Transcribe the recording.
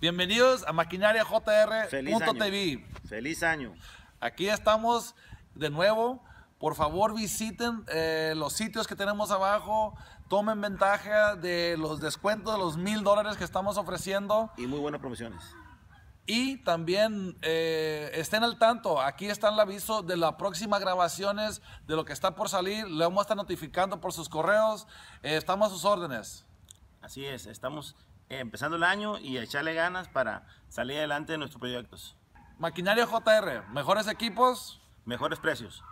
Bienvenidos a Maquinaria JR. Feliz año. Aquí estamos de nuevo. Por favor visiten eh, los sitios que tenemos abajo. Tomen ventaja de los descuentos de los mil dólares que estamos ofreciendo. Y muy buenas promociones. Y también eh, estén al tanto. Aquí está el aviso de las próximas grabaciones, de lo que está por salir. Le vamos a estar notificando por sus correos. Eh, estamos a sus órdenes. Así es, estamos empezando el año y echarle ganas para salir adelante de nuestros proyectos. Maquinaria JR, mejores equipos, mejores precios.